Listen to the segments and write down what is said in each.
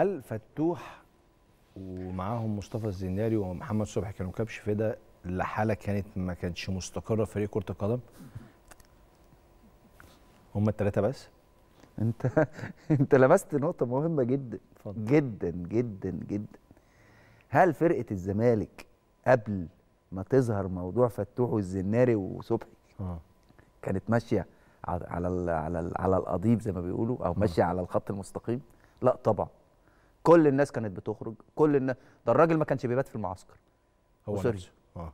الفتوح ومعاهم مصطفى الزناري ومحمد صبحي كانوا كبش فدا لحاله كانت ما كانتش مستقره فريق كره القدم هم الثلاثه بس انت انت لمست نقطه مهمه جدا فضل. جدا جدا جدا هل فرقه الزمالك قبل ما تظهر موضوع فتوح والزناري وصبحي آه. كانت ماشيه على على على القضيب زي ما بيقولوا او ماشيه آه. على الخط المستقيم لا طبعا كل الناس كانت بتخرج كل الناس ده الراجل ما كانش بيبات في المعسكر هو أسري. نفسه اه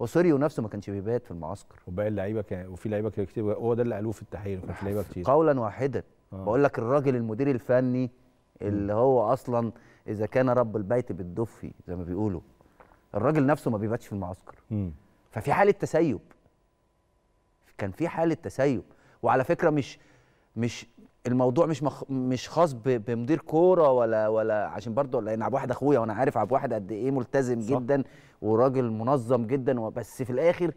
اوسوريو نفسه ما كانش بيبات في المعسكر وباقي اللعيبه كان وفي لعيبه كتير هو ده اللي قالوه في التحقيق كان في لعيبه كتير قولا واحدا آه. بقول لك الراجل المدير الفني اللي هو اصلا اذا كان رب البيت بالدفي زي ما بيقولوا الراجل نفسه ما بيباتش في المعسكر م. ففي حاله تسيب كان في حاله تسيب وعلى فكره مش مش الموضوع مش مخ... مش خاص ب... بمدير كوره ولا ولا عشان برضه لان عبد الواحد اخويا وانا عارف عبد الواحد قد ايه ملتزم صح. جدا وراجل منظم جدا بس في الاخر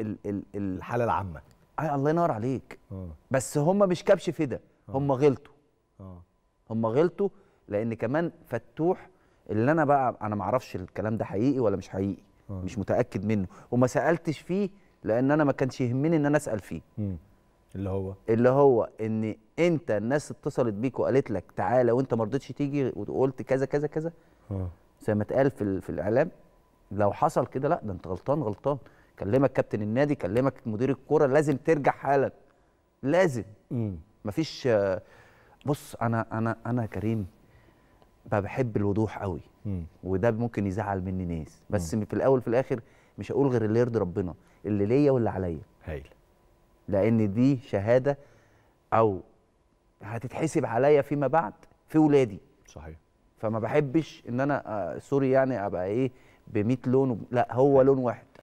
ال... ال... الحاله العامه اي آه، الله ينور عليك أوه. بس هم مش كبش فدا آه. هم غلطوا آه. هم غلطوا لان كمان فتوح اللي انا بقى انا ما اعرفش الكلام ده حقيقي ولا مش حقيقي أوه. مش متاكد منه وما سالتش فيه لان انا ما كانش يهمني ان انا اسال فيه م. اللي هو اللي هو ان انت الناس اتصلت بيك وقالت لك تعالى وانت ما رضيتش تيجي وقلت كذا كذا كذا اه زي ما اتقال في, في الاعلام لو حصل كده لا ده انت غلطان غلطان كلمك كابتن النادي كلمك مدير الكوره لازم ترجع حالا لازم مفيش بص انا انا انا كريم بحب الوضوح قوي مم. وده ممكن يزعل مني ناس بس مم. في الاول في الاخر مش هقول غير اللي يرضي ربنا اللي ليا واللي عليا هايل لان دي شهاده او هتتحسب عليا فيما بعد في ولادي صحيح فما بحبش ان انا آه، سوري يعني ابقى ايه ب لون لا هو لون واحد